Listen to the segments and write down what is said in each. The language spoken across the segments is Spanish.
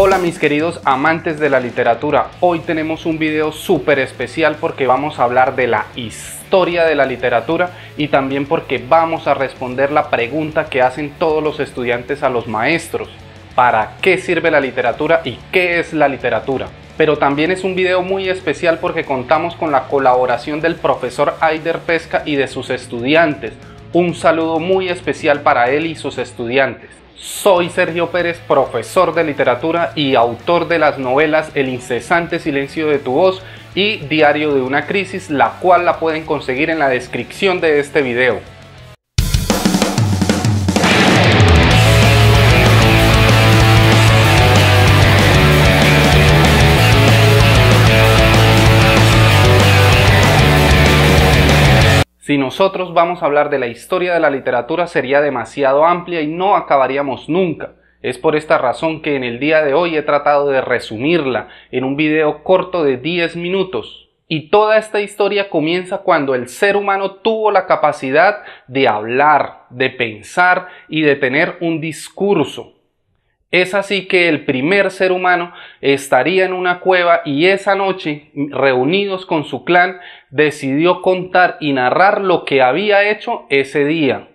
Hola mis queridos amantes de la literatura, hoy tenemos un video súper especial porque vamos a hablar de la historia de la literatura y también porque vamos a responder la pregunta que hacen todos los estudiantes a los maestros, ¿para qué sirve la literatura y qué es la literatura? Pero también es un video muy especial porque contamos con la colaboración del profesor Aider Pesca y de sus estudiantes. Un saludo muy especial para él y sus estudiantes. Soy Sergio Pérez, profesor de literatura y autor de las novelas El incesante silencio de tu voz y Diario de una crisis, la cual la pueden conseguir en la descripción de este video. Si nosotros vamos a hablar de la historia de la literatura sería demasiado amplia y no acabaríamos nunca. Es por esta razón que en el día de hoy he tratado de resumirla en un video corto de 10 minutos. Y toda esta historia comienza cuando el ser humano tuvo la capacidad de hablar, de pensar y de tener un discurso. Es así que el primer ser humano estaría en una cueva y esa noche, reunidos con su clan, decidió contar y narrar lo que había hecho ese día.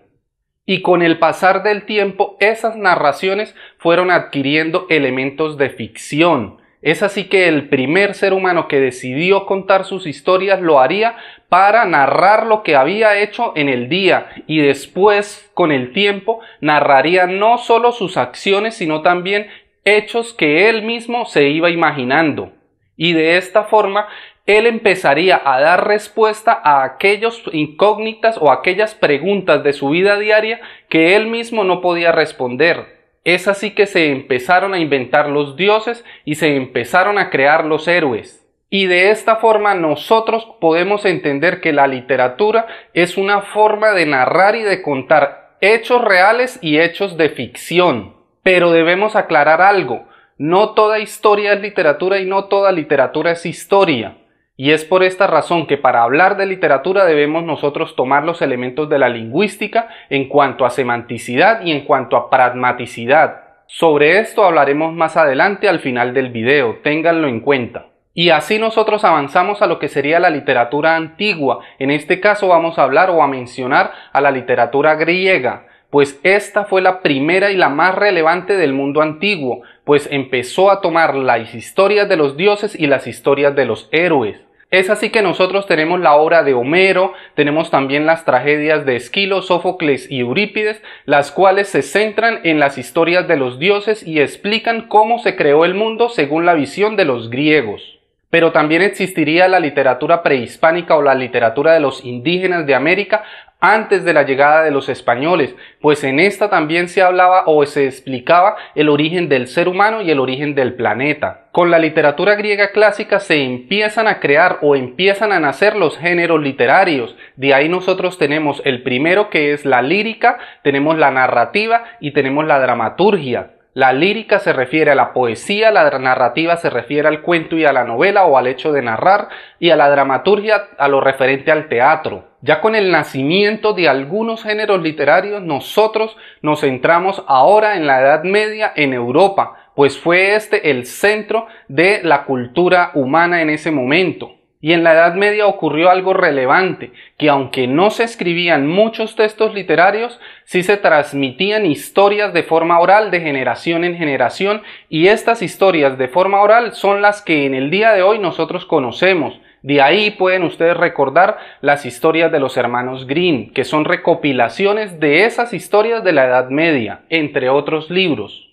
Y con el pasar del tiempo, esas narraciones fueron adquiriendo elementos de ficción, es así que el primer ser humano que decidió contar sus historias lo haría para narrar lo que había hecho en el día y después, con el tiempo, narraría no solo sus acciones, sino también hechos que él mismo se iba imaginando. Y de esta forma, él empezaría a dar respuesta a aquellas incógnitas o aquellas preguntas de su vida diaria que él mismo no podía responder. Es así que se empezaron a inventar los dioses y se empezaron a crear los héroes. Y de esta forma nosotros podemos entender que la literatura es una forma de narrar y de contar hechos reales y hechos de ficción. Pero debemos aclarar algo, no toda historia es literatura y no toda literatura es historia. Y es por esta razón que para hablar de literatura debemos nosotros tomar los elementos de la lingüística en cuanto a semanticidad y en cuanto a pragmaticidad. Sobre esto hablaremos más adelante al final del video, ténganlo en cuenta. Y así nosotros avanzamos a lo que sería la literatura antigua. En este caso vamos a hablar o a mencionar a la literatura griega, pues esta fue la primera y la más relevante del mundo antiguo, pues empezó a tomar las historias de los dioses y las historias de los héroes. Es así que nosotros tenemos la obra de Homero, tenemos también las tragedias de Esquilo, Sófocles y Eurípides, las cuales se centran en las historias de los dioses y explican cómo se creó el mundo según la visión de los griegos. Pero también existiría la literatura prehispánica o la literatura de los indígenas de América, antes de la llegada de los españoles, pues en esta también se hablaba o se explicaba el origen del ser humano y el origen del planeta. Con la literatura griega clásica se empiezan a crear o empiezan a nacer los géneros literarios. De ahí nosotros tenemos el primero que es la lírica, tenemos la narrativa y tenemos la dramaturgia. La lírica se refiere a la poesía, la narrativa se refiere al cuento y a la novela o al hecho de narrar, y a la dramaturgia a lo referente al teatro. Ya con el nacimiento de algunos géneros literarios, nosotros nos centramos ahora en la Edad Media en Europa, pues fue este el centro de la cultura humana en ese momento. Y en la Edad Media ocurrió algo relevante, que aunque no se escribían muchos textos literarios, sí se transmitían historias de forma oral de generación en generación, y estas historias de forma oral son las que en el día de hoy nosotros conocemos. De ahí pueden ustedes recordar las historias de los hermanos Green, que son recopilaciones de esas historias de la Edad Media, entre otros libros.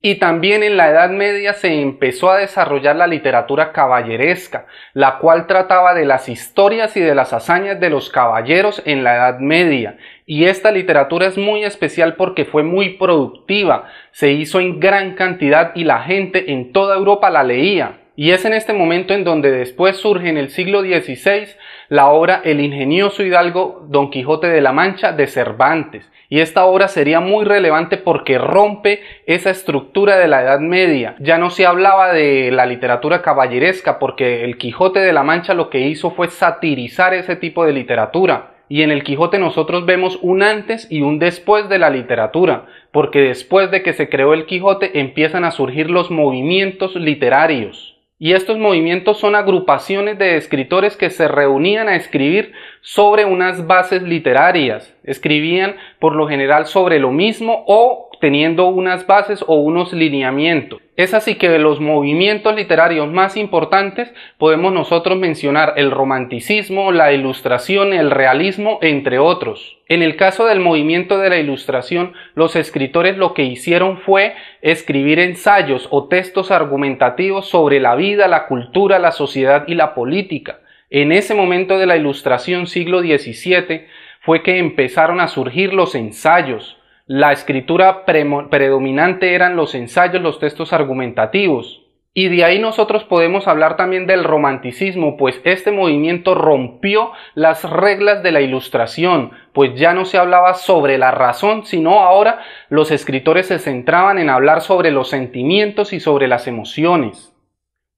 Y también en la Edad Media se empezó a desarrollar la literatura caballeresca, la cual trataba de las historias y de las hazañas de los caballeros en la Edad Media. Y esta literatura es muy especial porque fue muy productiva, se hizo en gran cantidad y la gente en toda Europa la leía. Y es en este momento en donde después surge en el siglo XVI la obra El ingenioso hidalgo Don Quijote de la Mancha de Cervantes. Y esta obra sería muy relevante porque rompe esa estructura de la Edad Media. Ya no se hablaba de la literatura caballeresca porque el Quijote de la Mancha lo que hizo fue satirizar ese tipo de literatura. Y en el Quijote nosotros vemos un antes y un después de la literatura, porque después de que se creó el Quijote empiezan a surgir los movimientos literarios. Y estos movimientos son agrupaciones de escritores que se reunían a escribir sobre unas bases literarias. Escribían por lo general sobre lo mismo o teniendo unas bases o unos lineamientos. Es así que de los movimientos literarios más importantes podemos nosotros mencionar el romanticismo, la ilustración, el realismo, entre otros. En el caso del movimiento de la ilustración, los escritores lo que hicieron fue escribir ensayos o textos argumentativos sobre la vida, la cultura, la sociedad y la política. En ese momento de la ilustración siglo XVII fue que empezaron a surgir los ensayos, la escritura predominante eran los ensayos, los textos argumentativos. Y de ahí nosotros podemos hablar también del romanticismo, pues este movimiento rompió las reglas de la ilustración, pues ya no se hablaba sobre la razón, sino ahora los escritores se centraban en hablar sobre los sentimientos y sobre las emociones.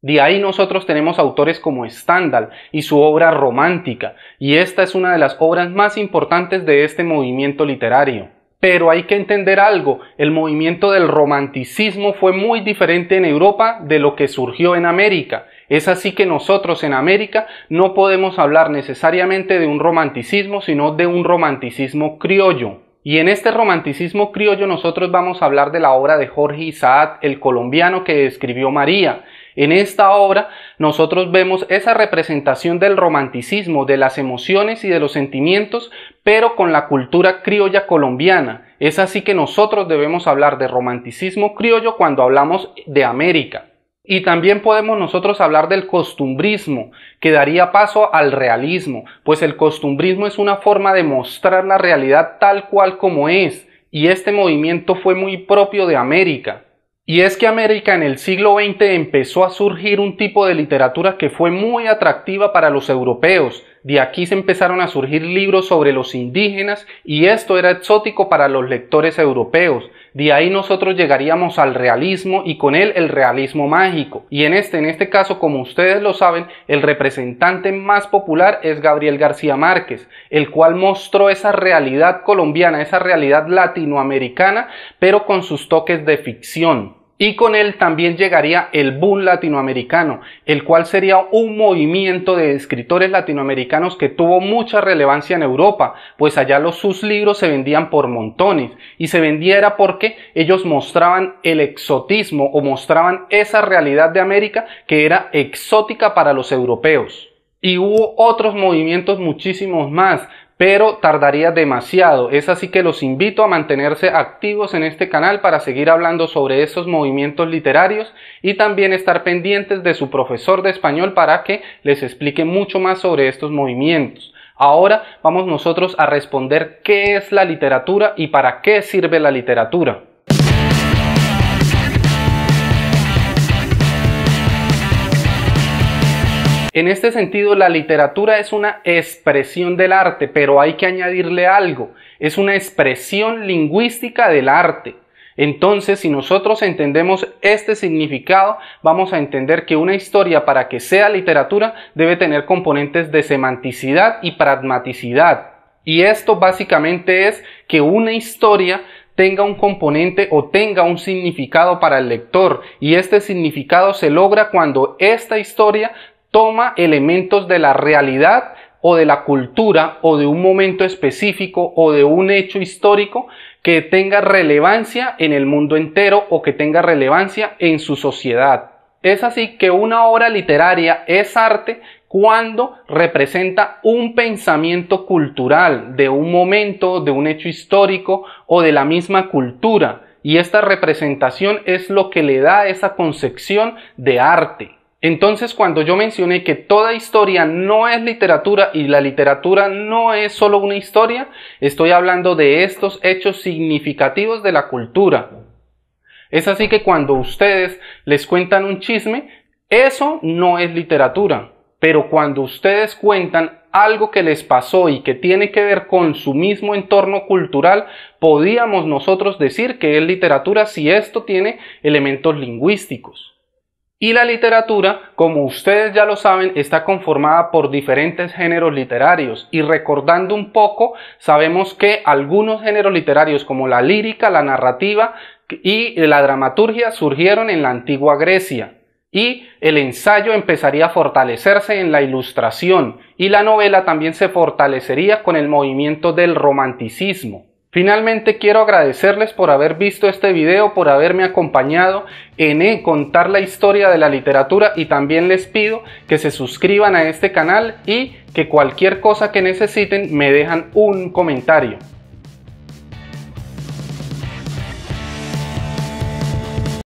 De ahí nosotros tenemos autores como Stendhal y su obra romántica, y esta es una de las obras más importantes de este movimiento literario. Pero hay que entender algo, el movimiento del romanticismo fue muy diferente en Europa de lo que surgió en América. Es así que nosotros en América no podemos hablar necesariamente de un romanticismo, sino de un romanticismo criollo. Y en este romanticismo criollo nosotros vamos a hablar de la obra de Jorge Isaac, el colombiano que escribió María, en esta obra nosotros vemos esa representación del romanticismo, de las emociones y de los sentimientos, pero con la cultura criolla colombiana. Es así que nosotros debemos hablar de romanticismo criollo cuando hablamos de América. Y también podemos nosotros hablar del costumbrismo, que daría paso al realismo, pues el costumbrismo es una forma de mostrar la realidad tal cual como es, y este movimiento fue muy propio de América. Y es que América en el siglo XX empezó a surgir un tipo de literatura que fue muy atractiva para los europeos. De aquí se empezaron a surgir libros sobre los indígenas y esto era exótico para los lectores europeos. De ahí nosotros llegaríamos al realismo y con él el realismo mágico. Y en este, en este caso, como ustedes lo saben, el representante más popular es Gabriel García Márquez, el cual mostró esa realidad colombiana, esa realidad latinoamericana, pero con sus toques de ficción. Y con él también llegaría el boom latinoamericano, el cual sería un movimiento de escritores latinoamericanos que tuvo mucha relevancia en Europa, pues allá los, sus libros se vendían por montones y se vendía era porque ellos mostraban el exotismo o mostraban esa realidad de América que era exótica para los europeos. Y hubo otros movimientos muchísimos más, pero tardaría demasiado. Es así que los invito a mantenerse activos en este canal para seguir hablando sobre estos movimientos literarios y también estar pendientes de su profesor de español para que les explique mucho más sobre estos movimientos. Ahora vamos nosotros a responder qué es la literatura y para qué sirve la literatura. En este sentido, la literatura es una expresión del arte, pero hay que añadirle algo, es una expresión lingüística del arte. Entonces, si nosotros entendemos este significado, vamos a entender que una historia para que sea literatura debe tener componentes de semanticidad y pragmaticidad. Y esto básicamente es que una historia tenga un componente o tenga un significado para el lector y este significado se logra cuando esta historia toma elementos de la realidad o de la cultura o de un momento específico o de un hecho histórico que tenga relevancia en el mundo entero o que tenga relevancia en su sociedad. Es así que una obra literaria es arte cuando representa un pensamiento cultural de un momento, de un hecho histórico o de la misma cultura. Y esta representación es lo que le da esa concepción de arte. Entonces, cuando yo mencioné que toda historia no es literatura y la literatura no es solo una historia, estoy hablando de estos hechos significativos de la cultura. Es así que cuando ustedes les cuentan un chisme, eso no es literatura. Pero cuando ustedes cuentan algo que les pasó y que tiene que ver con su mismo entorno cultural, podíamos nosotros decir que es literatura si esto tiene elementos lingüísticos. Y la literatura, como ustedes ya lo saben, está conformada por diferentes géneros literarios. Y recordando un poco, sabemos que algunos géneros literarios como la lírica, la narrativa y la dramaturgia surgieron en la antigua Grecia. Y el ensayo empezaría a fortalecerse en la ilustración y la novela también se fortalecería con el movimiento del romanticismo. Finalmente quiero agradecerles por haber visto este video, por haberme acompañado en eh, contar la historia de la literatura y también les pido que se suscriban a este canal y que cualquier cosa que necesiten me dejan un comentario.